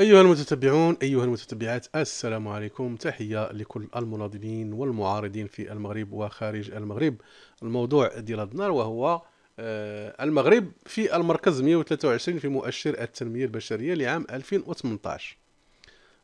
أيها المتتبعون أيها المتتبعات السلام عليكم تحية لكل المناضلين والمعارضين في المغرب وخارج المغرب الموضوع ديال النار النهار وهو آه، المغرب في المركز 123 في مؤشر التنمية البشرية لعام 2018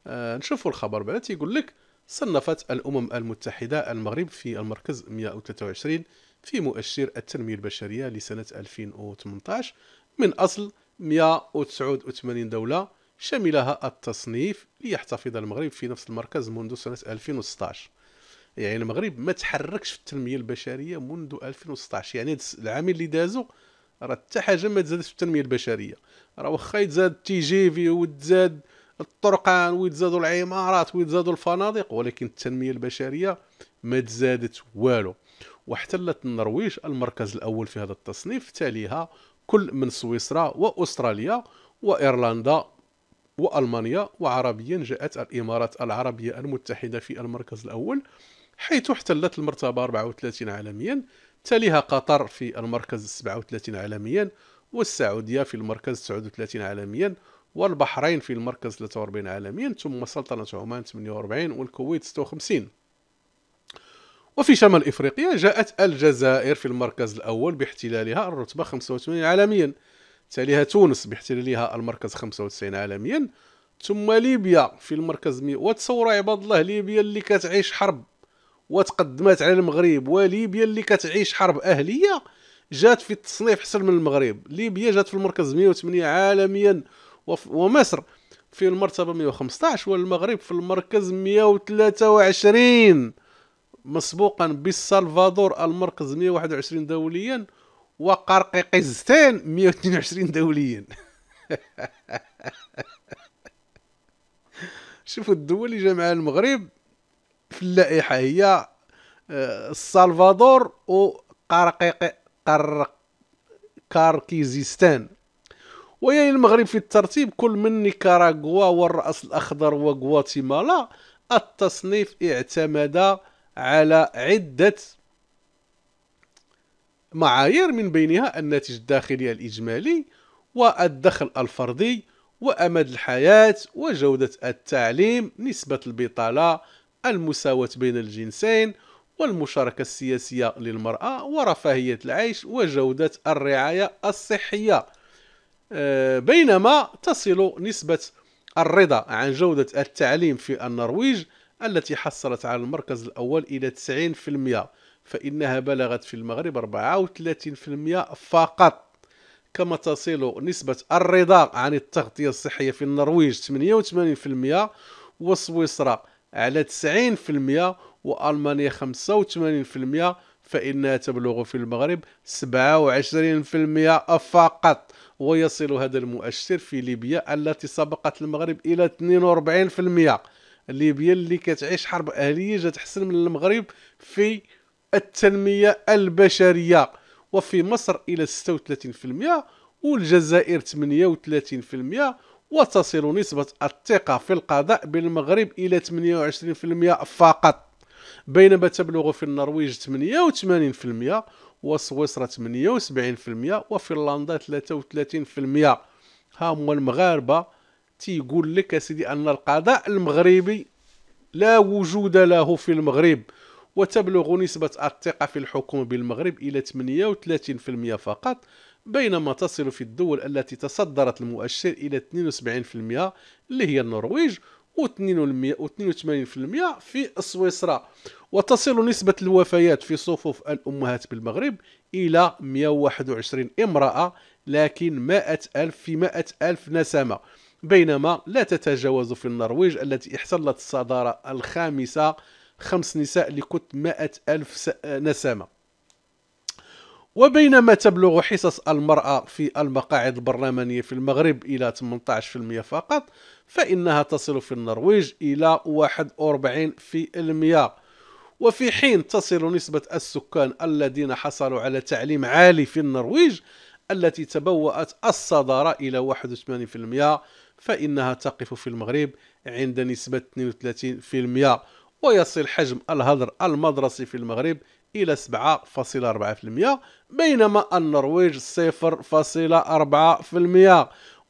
آه، نشوفوا الخبر بلاتي تيقول لك صنفت الأمم المتحدة المغرب في المركز 123 في مؤشر التنمية البشرية لسنة 2018 من أصل 189 دولة شملها التصنيف ليحتفظ المغرب في نفس المركز منذ سنة 2016 يعني المغرب ما تحركش في التنمية البشرية منذ 2016 يعني العام اللي دازو راه حتى حاجة ما تزادش في التنمية البشرية راه واخا يتزاد تي جي في وتزاد الطرقان ويتزادوا العمارات ويتزادوا الفنادق ولكن التنمية البشرية ما تزادت والو واحتلت النرويج المركز الأول في هذا التصنيف تاليها كل من سويسرا وأستراليا وإيرلندا وألمانيا وعربيا جاءت الإمارات العربية المتحدة في المركز الأول حيث احتلت المرتبة 34 عالميا تليها قطر في المركز 37 عالميا والسعودية في المركز 39 عالميا والبحرين في المركز 43 عالميا ثم سلطنة عمان 48 والكويت 56 وفي شمال إفريقيا جاءت الجزائر في المركز الأول باحتلالها الرتبة 85 عالميا تاليها تونس باحتلالها المركز 95 عالميا ثم ليبيا في المركز 100 وتصوروا عباد الله ليبيا اللي كتعيش حرب وتقدمات على المغرب وليبيا اللي كتعيش حرب اهليه جات في التصنيف حسن من المغرب ليبيا جات في المركز 108 عالميا ومصر في المرتبه 115 والمغرب في المركز 123 مسبوقا بالسلفادور المركز 121 دوليا وقرق 122 دوليا شوفوا الدول اللي جمعها المغرب في اللائحه هي آه، السلفادور وقرقيق قر كاركيزستان ويعني المغرب في الترتيب كل من نيكاراغوا والرأس الأخضر وغواتيمالا التصنيف اعتمد على عدة معايير من بينها الناتج الداخلي الإجمالي والدخل الفردي وأمد الحياة وجودة التعليم نسبة البطالة المساواة بين الجنسين والمشاركة السياسية للمرأة ورفاهية العيش وجودة الرعاية الصحية آه، بينما تصل نسبة الرضا عن جودة التعليم في النرويج التي حصلت على المركز الأول إلى 90% فإنها بلغت في المغرب 34% فقط كما تصل نسبة الرضا عن التغطية الصحية في النرويج 88% وسويسرا على 90% وألمانيا 85% فإنها تبلغ في المغرب 27% فقط ويصل هذا المؤشر في ليبيا التي سبقت المغرب إلى 42% ليبيا اللي كتعيش حرب أهلية جات أحسن من المغرب في التنمية البشرية وفي مصر إلى 36% والجزائر 38% وتصل نسبة الثقة في القضاء بالمغرب إلى 28% فقط بينما تبلغ في النرويج 88% وسويسرا 78% وفنلندا 33% ها هما المغاربة تيقول لك سيدي أن القضاء المغربي لا وجود له في المغرب وتبلغ نسبة الثقة في الحكومة بالمغرب إلى 38% فقط بينما تصل في الدول التي تصدرت المؤشر إلى 72% اللي هي النرويج و82% في سويسرا وتصل نسبة الوفيات في صفوف الأمهات بالمغرب إلى 121 امرأة لكن 100 ألف في 100 ألف نسمة بينما لا تتجاوز في النرويج التي احتلت الصدارة الخامسة خمس نساء لكت مائة ألف نسمة وبينما تبلغ حصص المرأة في المقاعد البرلمانية في المغرب إلى 18% فقط فإنها تصل في النرويج إلى 41% وفي حين تصل نسبة السكان الذين حصلوا على تعليم عالي في النرويج التي تبوأت الصدارة إلى 81% فإنها تقف في المغرب عند نسبة 32% ويصل حجم الهدر المدرسي في المغرب إلى 7.4% بينما النرويج 0.4%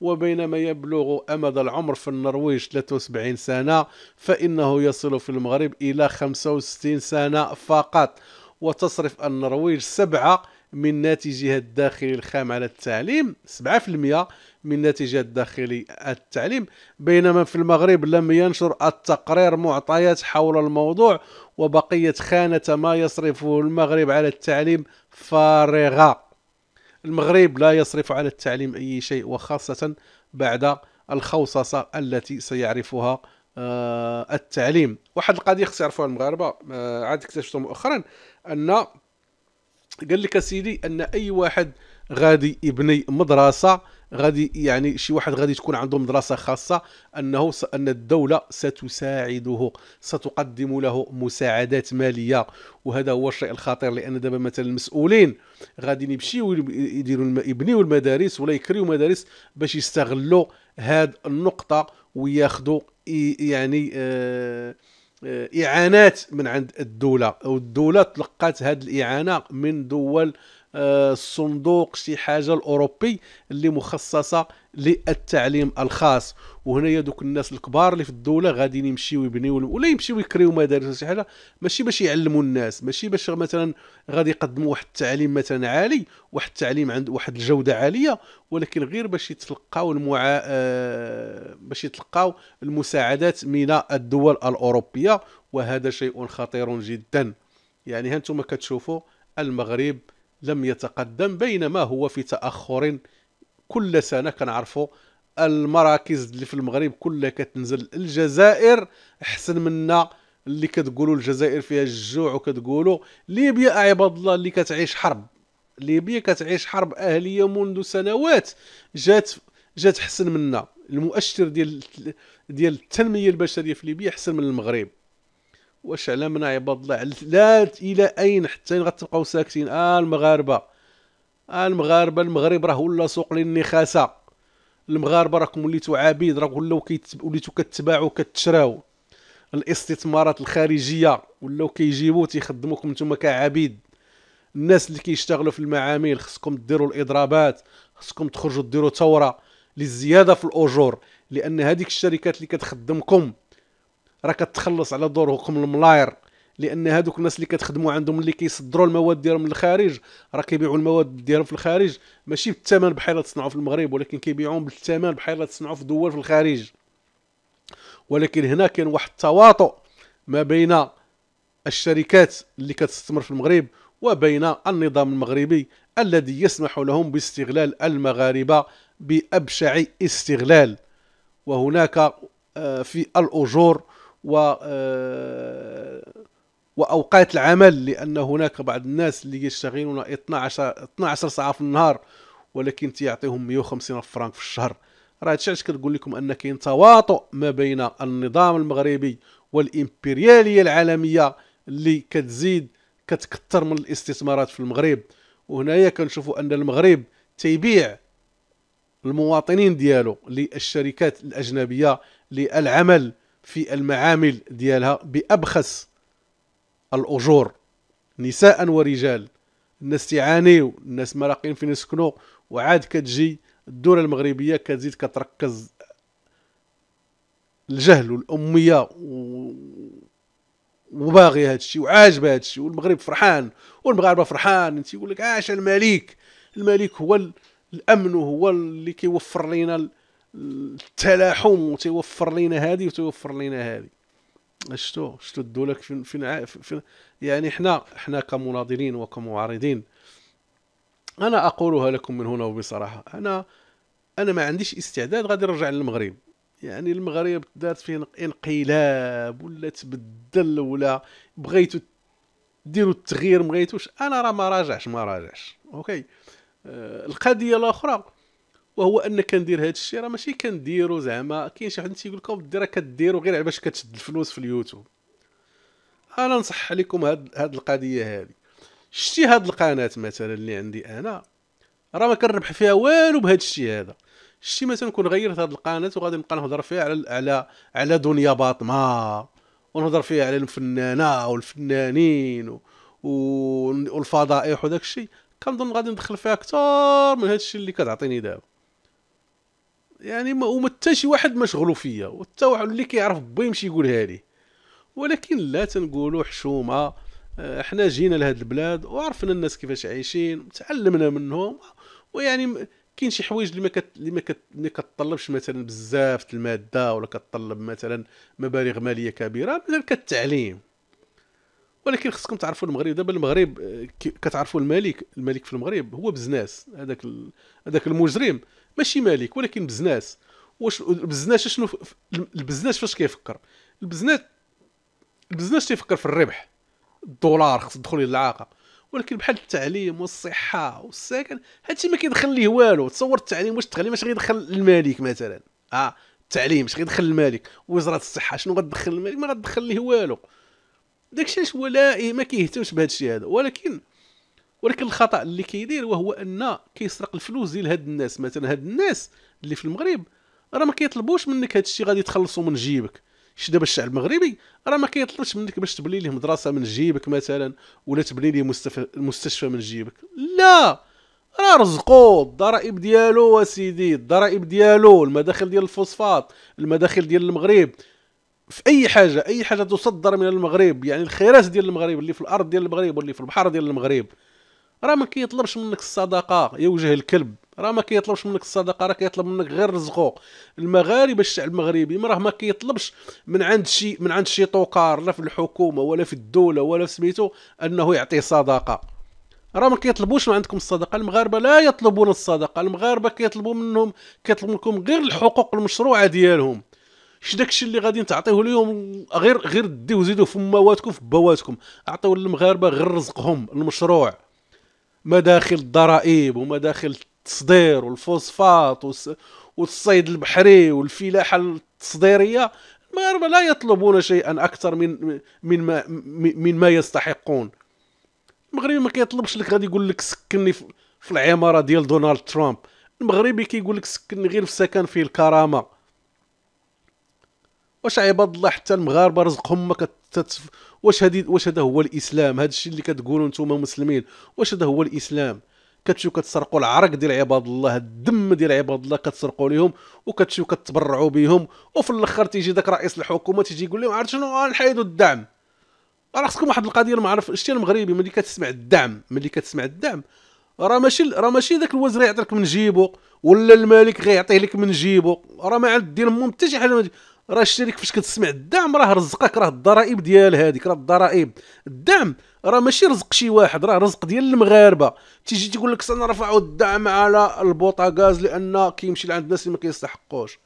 وبينما يبلغ أمد العمر في النرويج 73 سنة فإنه يصل في المغرب إلى 65 سنة فقط وتصرف النرويج 7 من ناتجها الداخلي الخام على التعليم 7% من ناتجها الداخلي التعليم بينما في المغرب لم ينشر التقرير معطيات حول الموضوع وبقية خانة ما يصرفه المغرب على التعليم فارغة المغرب لا يصرف على التعليم أي شيء وخاصة بعد الخوصصة التي سيعرفها آه، التعليم واحد القضية خص يعرفوها المغاربة آه، عاد اكتشفتها مؤخرا أن قال لك سيدي ان اي واحد غادي يبني مدرسه غادي يعني شي واحد غادي تكون عنده مدرسه خاصه انه ان الدوله ستساعده ستقدم له مساعدات ماليه وهذا هو الشيء الخطير لان دابا مثلا المسؤولين غادي يمشيو يديروا يبنيو المدارس ولا يكريو مدارس باش يستغلوا هذه النقطه وياخذوا يعني آه اعانات من عند الدوله والدوله تلقات هذه الاعانه من دول الصندوق آه، شي حاجه الاوروبي اللي مخصصه للتعليم الخاص وهنايا دوك الناس الكبار اللي في الدوله غاديين يمشيو يبنيو ولا يمشيو يكريو مدارس شي حاجه ماشي باش يعلموا الناس ماشي باش مثلا غادي يقدموا واحد التعليم مثلا عالي واحد التعليم عند واحد الجوده عاليه ولكن غير باش يتلقاو المعا... آه، باش يتلقاو المساعدات من الدول الاوروبيه وهذا شيء خطير جدا يعني هانتوما كتشوفوا المغرب لم يتقدم بينما هو في تاخر كل سنه كنعرفوا المراكز اللي في المغرب كلها كتنزل الجزائر احسن منا اللي كتقولوا الجزائر فيها الجوع وكتقولوا ليبيا عباد الله اللي كتعيش حرب ليبيا كتعيش حرب اهليه منذ سنوات جات جات احسن منا المؤشر ديال ديال التنميه البشريه في ليبيا احسن من المغرب واش على من عباد الله لا الى اين حتى غتبقاو ساكتين آه المغاربه آه المغاربه المغرب راه ولا سوق للنخاسه المغاربه راكم وليتو عبيد راكم ولاو وليتو كتباعو كتشراو الاستثمارات الخارجيه ولاو كيجيبو تيخدموكم نتوما كعبيد الناس اللي كيشتغلوا في المعامل خصكم ديروا الاضرابات خصكم تخرجوا ديروا ثوره للزياده في الاجور لان هذيك الشركات اللي كتخدمكم راه كتخلص على دورهم الملاير لان هذوك الناس اللي كتخدموا عندهم اللي كيصدروا المواد ديالهم للخارج راه كيبيعوا المواد ديالهم في الخارج ماشي بالثمن بحال تصنعوا في المغرب ولكن كيبيعوهم بالثمن بحال تصنعوا في دول في الخارج ولكن هنا كاين واحد التواطؤ ما بين الشركات اللي كتستثمر في المغرب وبين النظام المغربي الذي يسمح لهم باستغلال المغاربه بابشع استغلال وهناك آه، في الاجور و آه، واوقات العمل لان هناك بعض الناس اللي يشتغلون 12 12 ساعه في النهار ولكن تيعطيهم 150 فرانك في الشهر راه هادشي علاش كنقول لكم ان كاين تواطؤ ما بين النظام المغربي والامبرياليه العالميه اللي كتزيد كتكثر من الاستثمارات في المغرب وهنايا كنشوفوا ان المغرب تيبيع المواطنين ديالو للشركات الاجنبيه للعمل في المعامل ديالها بأبخس الأجور نساء ورجال الناس تعانيو الناس ما راقين فين يسكنوا وعاد كتجي الدوله المغربيه كتزيد كتركز الجهل والاميه و... وباغي هذا الشيء وعاجبه هذا الشيء والمغرب فرحان والمغاربه فرحان انت يقول لك عاش الملك الملك هو الامن وهو اللي كيوفر لينا التلاحم وتيوفر لنا هذه وتوفر لنا هذه شتو شتو الدوله فين فين فين يعني حنا حنا كمناضلين وكمعارضين انا اقولها لكم من هنا وبصراحه انا انا ما عنديش استعداد غادي نرجع للمغرب يعني المغرب دارت فيه انقلاب ولا تبدل ولا بغيتو ديروا التغيير بغيتوش انا راه ما راجعش ما راجعش اوكي آه القضيه الاخرى وهو ان كندير هذا الشيء راه ماشي كنديرو زعما كاين شي واحد تيقول لكم دير راه كديرو غير باش كتشد الفلوس في اليوتيوب انا نصح لكم هاد هاد القضيه هادي شتي هاد القناه مثلا اللي عندي انا راه ما كنربح فيها والو بهذا الشيء هذا شتي مثلا كون غيرت هاد القناه وغادي نبقى نهضر فيها على على على دنيا باطمه ونهضر فيها على الفنانه والفنانين و... والفضائح وداك الشيء كنظن غادي ندخل فيها اكثر من هاد الشيء اللي كتعطيني دابا يعني ما هما حتى شي واحد مشغولو فيا وحتى واحد اللي كيعرف با يمشي يقولها ليه ولكن لا تنقولوا حشومه آه، حنا جينا لهاد البلاد وعرفنا الناس كيفاش عايشين تعلمنا منهم ويعني كاين شي حوايج اللي ما كت... اللي ما, كت... ما كتطلبش مثلا بزاف الماده ولا كتطلب مثلا مبالغ ماليه كبيره مثلا كالتعليم ولكن خصكم تعرفوا المغرب دابا المغرب آه، كتعرفوا الملك الملك في المغرب هو بزناس هذاك ال... هذاك المجرم ماشي مالك ولكن بزناس واش البزناس شنو البزناس فاش كيفكر البزناس البزناس تيفكر في الربح الدولار خص تدخل للعاقه ولكن بحال التعليم والصحه والسكن هادشي ما كيدخل ليه والو تصور التعليم واش التعليم اش غيدخل للمالك مثلا اه التعليم اش غيدخل للمالك وزاره الصحه شنو غتدخل للمالك ما غتدخل ليه والو داكشي علاش ولائي ما كيهتمش بهذا الشيء هذا ولكن ولكن الخطا اللي كيدير وهو ان كيسرق الفلوس ديال هاد الناس مثلا هاد الناس اللي في المغرب راه ما كيطلبوش منك هاد الشيء غادي تخلصو من جيبك شي دابا الشعب المغربي راه ما كيطلبش منك باش تبني ليه مدرسه من جيبك مثلا ولا تبني ليه مستشفى من جيبك لا راه رزقو الضرائب ديالو اسيدي الضرائب ديالو المداخل ديال الفوسفات المداخل ديال المغرب في اي حاجه اي حاجه تصدر من المغرب يعني الخيرات ديال المغرب اللي في الارض ديال المغرب واللي في البحر ديال المغرب راه ما كيطلبش منك الصدقه يا وجه الكلب راه ما كيطلبش منك الصدقه راه كيطلب منك غير رزقو المغاربه الشعب المغربي راه ما كيطلبش من عند شي من عند شي طوكار لا في الحكومه ولا في الدوله ولا في سميتو انه يعطيه صدقه راه ما كيطلبوش من عندكم الصدقه المغاربه لا يطلبون الصدقه المغاربه كيطلبوا منهم كيطلبوا منكم غير الحقوق المشروعه ديالهم اش داكشي اللي غادي تعطيه ليهم غير غير ديو زيدوه في مواتكم في بواتكم اعطيو للمغاربه غير رزقهم المشروع مداخل الضرائب ومداخل التصدير والفوسفات والصيد البحري والفلاحه التصديريه المغاربه لا يطلبون شيئا اكثر من من ما من ما يستحقون المغربي ما كيطلبش لك غادي يقول لك سكني في العماره ديال دونالد ترامب المغربي كيقول لك سكني غير في سكن فيه الكرامه واش عباد الله حتى المغاربه رزقهم ما كتتف... واش هادي واش هذا هو الاسلام هذا الشيء اللي كتقولوا نتوما مسلمين واش هذا هو الاسلام كتمشيو كتسرقوا العرق ديال عباد الله الدم ديال عباد الله كتسرقوا ليهم وكتمشيو كتبرعوا بهم وفي الاخر تيجي داك رئيس الحكومه تيجي يقول لهم عرفت شنو غنحيدوا آه، الدعم راه خصكم واحد القضيه ما عرف شتي المغربي ملي كتسمع الدعم ملي كتسمع الدعم راه ماشي راه ماشي ذاك الوزير يعطيك من جيبو ولا الملك غيعطيه لك من جيبو راه ما عاد دير مهم حتى شي حاجه راه الشريك فاش كتسمع الدعم راه رزقك راه الضرائب ديال هذيك راه الضرائب الدعم راه ماشي رزق شي واحد راه رزق ديال المغاربه تيجي تقول لك سنرفع الدعم على البوطاغاز لان كيمشي لعند الناس اللي ما كيستحقوش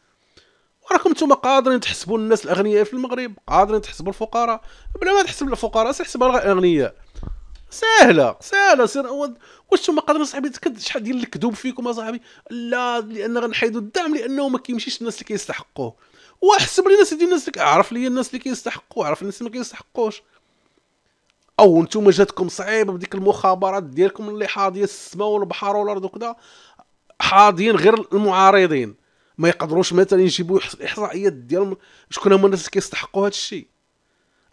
راكم نتوما قادرين تحسبوا الناس الاغنياء في المغرب قادرين تحسبوا الفقراء بلا ما تحسب الفقراء سيحسبها الاغنياء سهلة سهلة سير واش نتوما قادرين صاحبي شحال ديال الكذوب فيكم اصاحبي لا لان غنحيدوا الدعم لانه ما كيمشيش الناس اللي كيستحقوه واحسب لي الناس الناس اللي عرف لي الناس اللي كيستحقوه عرف الناس اللي ما كيستحقوش او نتوما جاتكم صعيبه بديك المخابرات ديالكم اللي حاضيه السماء والبحر والارض وكذا حاضيين غير المعارضين ما يقدروش مثلا يجيبوا احصائيات ديال شكون هما الناس اللي كيستحقوا هذا الشيء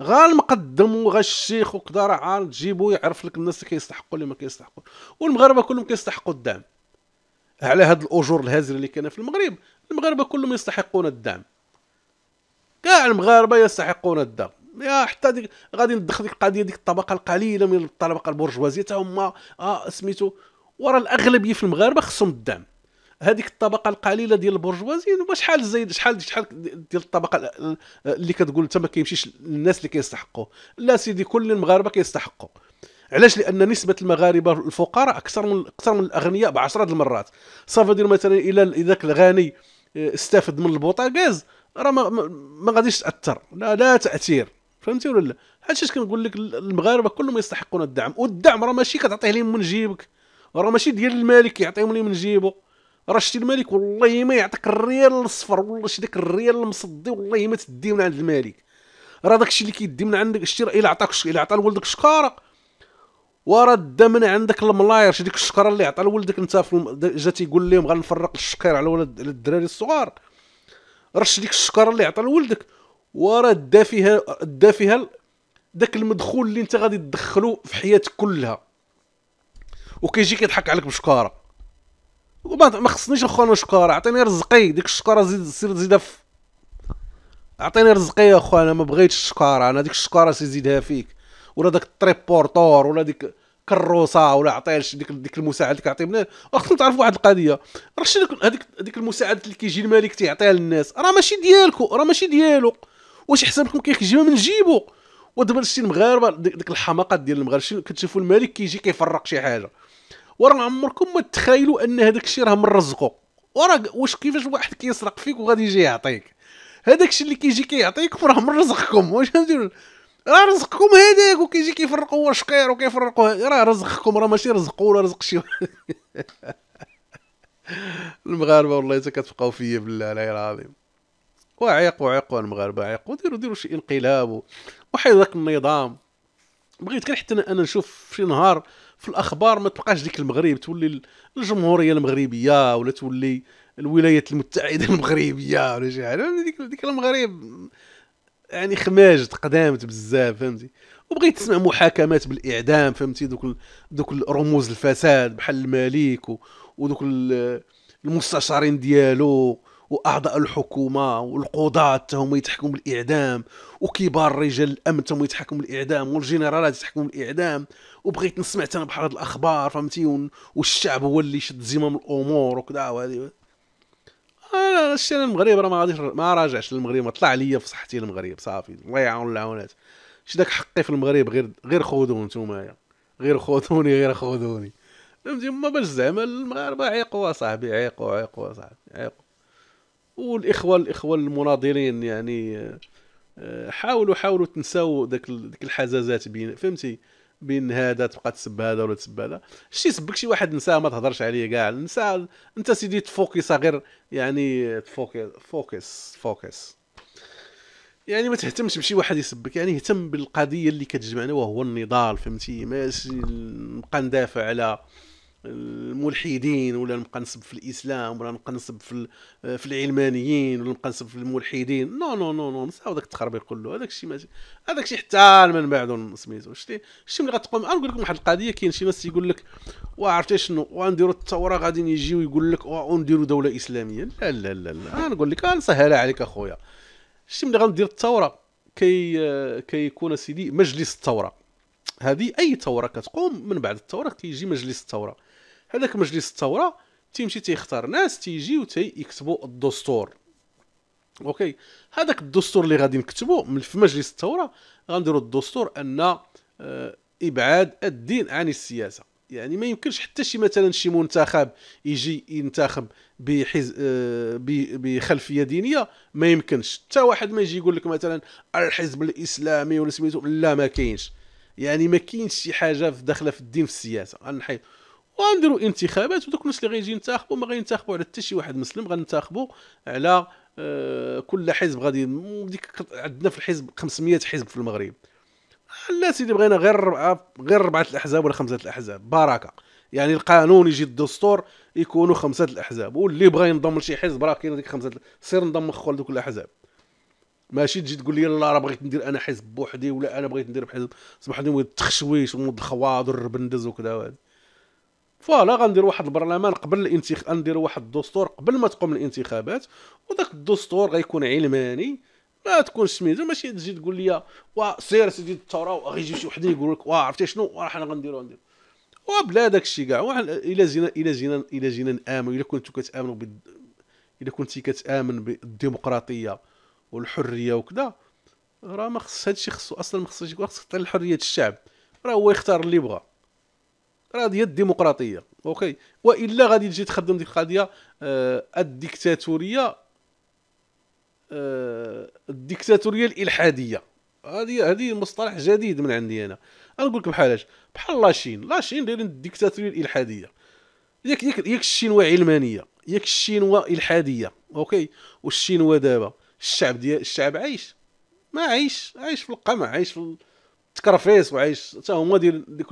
غالمقدم وغا الشيخ وكدا راه عارف تجيبو يعرف لك الناس اللي كيستحقوا اللي ما كيستحقوا والمغاربه كلهم كيستحقوا الدعم على هاد الاجور الهازله اللي كاينه في المغرب المغاربه كلهم يستحقون الدعم كاع المغاربه يستحقون الدعم يا حتى ديك غادي ندخل ديك القضيه ديك الطبقه القليله من الطبقه البرجوازيه حتى هما آه سميتو ورا الاغلبيه في المغاربه خصهم الدعم هذيك الطبقه القليله ديال البرجوازيه شحال زايد شحال شحال ديال الطبقه اللي كتقول انت ما كيمشيش للناس اللي كيستحقوا لا سيدي كل المغاربه كيستحقوا علاش لان نسبه المغاربه الفقراء اكثر من اكثر من الاغنياء ب 10 المرات صافي دير مثلا الى ذاك الغني آه، استفد من البوطاغاز راه ما, ما غاديش تاثر لا لا تاثير فهمتي ولا لا هادشي كنقول لك المغاربه كلهم يستحقون الدعم والدعم راه ماشي كتعطيه لهم من جيبك راه ماشي ديال الملك يعطيهم لي من جيبه شتي الملك والله ما يعطيك الريال الصفر والله شي داك الريال المصدي والله ما تدي من عند الملك راه داكشي اللي كيدي من عندك شتي الا عطاك الا عطا لولدك شكاره وراه دا من عندك الملاير شديك ديك الشكاره اللي عطى لولدك انت جا تيقول لهم غنفرق الشكير على ولد الدراري الصغار رش ديك الشكاره اللي عطى لولدك وراه دا فيها دا فيها داك المدخول اللي انت غادي تدخلو في حياتك كلها وكيجي كيضحك عليك بشكاره ما خصنيش اخوان شكاره عطيني رزقي ديك الشكاره زيد سير زيدها في عطيني رزقي يا اخوان انا ما بغيتش الشكاره انا ديك الشكاره سيزيدها فيك ولا داك التريبورتور ولا ديك كروسه ولا عطيه ديك ديك المساعده اللي كيعطي منها خصنا تعرفوا واحد القضيه راه شتي هذيك هذيك المساعده اللي كيجي الملك تيعطيها للناس راه ماشي ديالكو راه ماشي ديالو واش حسابكم كيخجلوا من جيبو ودابا شتي المغاربه ديك الحماقات ديال المغاربه كتشوفوا الملك كيجي كيفرق شي حاجه وراه عمركم ما تخيلوا ان هذاك الشيء راه من رزقه وراه واش كيفاش واحد كيسرق فيك وغادي يجي يعطيك هذاك الشيء اللي كيجي كيعطيك راه من رزقكم واش نديروا راه رزقكم هذاك وكيجي هو شقير وكيفرق راه رزقكم راه ماشي رزقه ولا رزق شي المغاربه والله حتى كتبقاو فيا بالله العلي العظيم وعيقوا عيقوا المغاربه عيقوا ديروا ديروا شي انقلاب وحيد ذاك النظام بغيت غير حتى انا نشوف شي نهار في الاخبار ما تبقاش ديك المغرب تولي الجمهوريه المغربيه ولا تولي الولايات المتحده المغربيه ولا شي حاجه ديك ديك المغرب يعني خماجت قدامت بزاف فهمتي وبغيت تسمع محاكمات بالاعدام فهمتي دوك دوك رموز الفساد بحال الملك ودوك المستشارين ديالو واعضاء الحكومه والقضاة هم يتحكموا بالاعدام وكبار رجال الامن هم يتحكموا بالاعدام والجنرالات يتحكموا بالاعدام وبغيت نسمع انا بحال هاد الاخبار فهمتي والشعب هو اللي شد زمام الامور وكذا وهذه انا آه، الشيء انا المغرب راه ما غاديش ما راجعش للمغرب طلع ليا في صحتي المغرب صافي الله يعاون العونات شي داك حقي في المغرب غير غير خذوه نتوما غير خذوني غير خذوني فهمتي ما باش زعما المغاربه عيقوا صاحبي عيقوا عيقوا صاحبي عيقوا والاخوه الاخوه المناضلين يعني آه، حاولوا حاولوا تنساو داك ديك الحزازات بين فهمتي بين هذا تبقى تسب هذا ولا تسب هذا شتي سبك شي واحد نساه ما تهضرش عليه كاع نساه انت سيدي تفوكس غير يعني تفوكس فوكس فوكس يعني ما تهتمش بشي واحد يسبك يعني اهتم بالقضيه اللي كتجمعنا وهو النضال فهمتي ماشي نبقى ندافع على الملحدين ولا نبقى نسب في الاسلام ولا نبقى نسب في في العلمانيين ولا نبقى نسب في الملحدين نو نو نو نو نساو داك التخربيق كله هذاك الشيء ماشي هذاك الشيء حتى من بعد سميتو شتي شتي ملي غتقوم نقول لكم واحد القضيه كاين شي ناس يقول لك وعرفتي شنو ونديروا الثوره غادي يجي يقول لك ونديروا دوله اسلاميه لا لا لا لا نقول لك غنسهلها عليك اخويا شتي ملي غندير الثوره كي كيكون سيدي مجلس الثوره هذه اي ثوره كتقوم من بعد الثوره كيجي مجلس الثوره هذاك مجلس الثوره تيمشي تيختار ناس تيجيو تيكتبوا الدستور اوكي هذاك الدستور اللي غادي نكتبو في مجلس الثوره غنديروا الدستور ان آه، ابعاد الدين عن السياسه يعني ما يمكنش حتى شي مثلا شي منتخب يجي ينتخب بحز... آه، بخلفيه دينيه ما يمكنش حتى واحد ما يجي يقول لك مثلا الحزب الاسلامي ولا سميتو لا ما كاينش يعني ما كاينش شي حاجه في داخله في الدين في السياسه غنحيد وغنديروا انتخابات ودوك الناس اللي غيجي ينتخبوا ما غينتخبوا على حتى شي واحد مسلم غنتخبوا على آه، كل حزب غادي ديك عندنا في الحزب 500 حزب في المغرب لا سيدي بغينا غير ربعه غير ربعه الاحزاب ولا خمسه الاحزاب بركه يعني القانون يجي الدستور يكونوا خمسه الاحزاب واللي بغى ينضم لشي حزب راه كاين هذيك خمسه سير نضم خو لدوك الاحزاب ماشي تجي تقول لي لا راه بغيت ندير انا حزب بوحدي ولا انا بغيت ندير بحزب صباح اليوم التخشويش ومود الخواض والربندز وكذا وهذا فوالا غندير واحد البرلمان قبل الانتخاب ندير واحد الدستور قبل ما تقوم الانتخابات وذاك الدستور غيكون علماني ما تكونش سميتو ماشي تجي تقول لي وا سير سيدي الثوره وغيجي شي وحده يقول لك وا عرفتي شنو راه حنا غنديرو غنديرو وبلا داك الشيء كاع الى زينا الى زينا الى زينا نامنوا الى كنتو كتامنوا بد... الا كنتي كتامن بالديمقراطيه والحريه وكذا راه ما خص هادشي خصو اصلا ما خصش يكون خصك تعطي الحريه الشعب راه هو يختار اللي بغا راه هي الديمقراطيه اوكي والا غادي تجي تخدم ديك القضيه آه الديكتاتوريه آه الديكتاتوريه الالحاديه هذه هذه مصطلح جديد من عندي انا نقول لك بحال بحال لاشين لاشين دايرين الديكتاتوريه الالحاديه ياك ياك ياك الشينوا علمانيه ياك الشينوا الحاديه اوكي والشينوا دابا الشعب ديال الشعب عايش ما عايش عايش في القمع عايش في التكرفيس وعايش حتى هما ديال ديك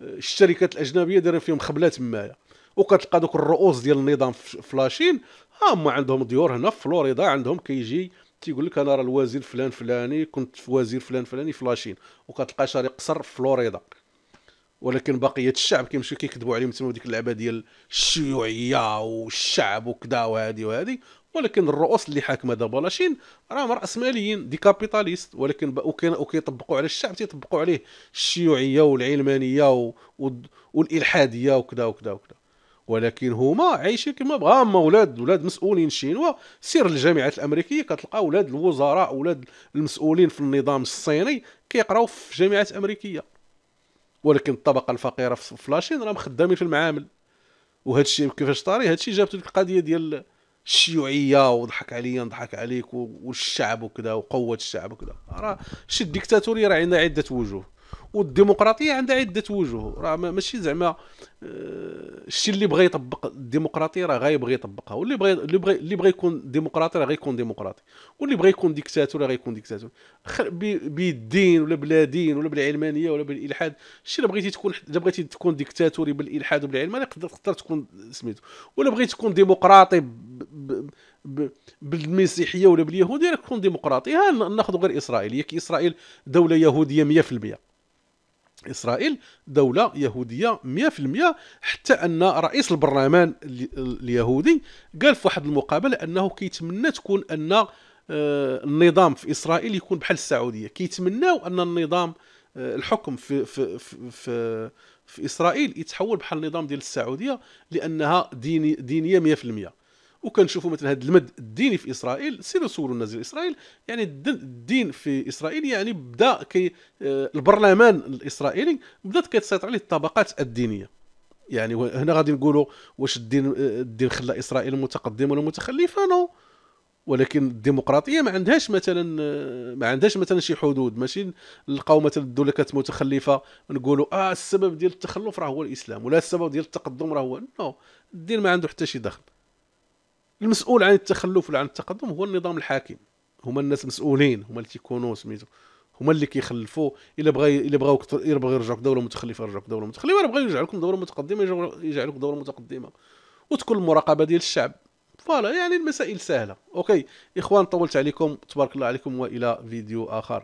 الشركات الاجنبيه دايرين فيهم خبلات تمايا وكتلقى دوك الرؤوس ديال النظام فلاشين ها هما عندهم ديور هنا في فلوريدا عندهم كيجي تيقول لك انا راه الوزير فلان فلاني كنت في وزير فلان فلاني فلاشين وكتلقى شاري قصر في فلوريدا ولكن بقيه الشعب كيمشيو كيكذبوا عليهم تما ديك اللعبه ديال الشيوعيه والشعب وكذا وهذه وهذه ولكن الرؤوس اللي حاكمه دابا لاشين راهم راسماليين دي كابيتاليست ولكن وكيطبقوا على الشعب تيطبقوا عليه الشيوعيه والعلمانيه و... و... والالحاديه وكذا وكذا وكذا ولكن هما عايشين كما بغا هما ولاد ولاد مسؤولين شينوا سير الجامعات الامريكيه كتلقى ولاد الوزراء ولاد المسؤولين في النظام الصيني كيقراو في جامعات امريكيه ولكن الطبقه الفقيره في لاشين راهم خدامين في المعامل وهذا الشيء كيفاش طاري هذا الشيء جابت القضيه ديال الشيوعيه وضحك عليا نضحك عليك والشعب وكذا وقوه الشعب وكذا راه شي الديكتاتوريه راه عندها عده وجوه والديمقراطيه عندها عده وجوه راه ماشي زعما آه، الشيء اللي بغى يطبق الديمقراطيه راه غايبغى يطبقها واللي بغى اللي بغى اللي بغى يكون ديمقراطي راه غيكون ديمقراطي واللي بغى يكون ديكتاتور راه غيكون ديكتاتور بالدين ولا بلا دين ولا بالعلمانيه ولا بالالحاد الشيء اللي بغيتي تكون اذا بغيتي تكون ديكتاتوري بالالحاد وبالعلمانيه تقدر تكون سميتو ولا بغيتي تكون ديمقراطي بالمسيحيه ولا باليهوديه راك تكون ديمقراطي ناخذ غير اسرائيل هي اسرائيل دوله يهوديه 100% إسرائيل دولة يهودية 100% حتى أن رئيس البرلمان اليهودي قال في واحد المقابلة أنه كيتمنى تكون أن آه، النظام في إسرائيل يكون بحال السعودية كيتمناو أن النظام آه، الحكم في, في, في, في, في إسرائيل يتحول بحال النظام ديال السعودية لأنها ديني دينية 100% وكنشوفوا مثلا هذا المد الديني في اسرائيل سيروا سولوا الناس ديال اسرائيل يعني الدين في اسرائيل يعني بدا كي آه، البرلمان الاسرائيلي بدات كتسيطر عليه الطبقات الدينيه يعني هنا غادي نقولوا واش الدين آه، الدين خلى اسرائيل متقدمه ولا متخلفه نو ولكن الديمقراطيه ما عندهاش مثلا آه، ما عندهاش مثلا شي حدود ماشي نلقاو مثلا الدوله كانت متخلفه نقولوا اه السبب ديال التخلف راه هو الاسلام ولا السبب ديال التقدم راه هو نو الدين ما عنده حتى شي دخل المسؤول عن التخلف ولا عن التقدم هو النظام الحاكم هما الناس مسؤولين هما اللي تيكونوا سميتو هما اللي كيخلفوا الا بغى الا بغاوك الا بغى يرجعوك دوله متخلفه يرجعوك دوله متخلفه الا بغى يرجع لكم دوله متقدمه يجعلوك دوله متقدمه وتكون المراقبه ديال الشعب فوالا يعني المسائل سهله اوكي اخوان طولت عليكم تبارك الله عليكم والى فيديو اخر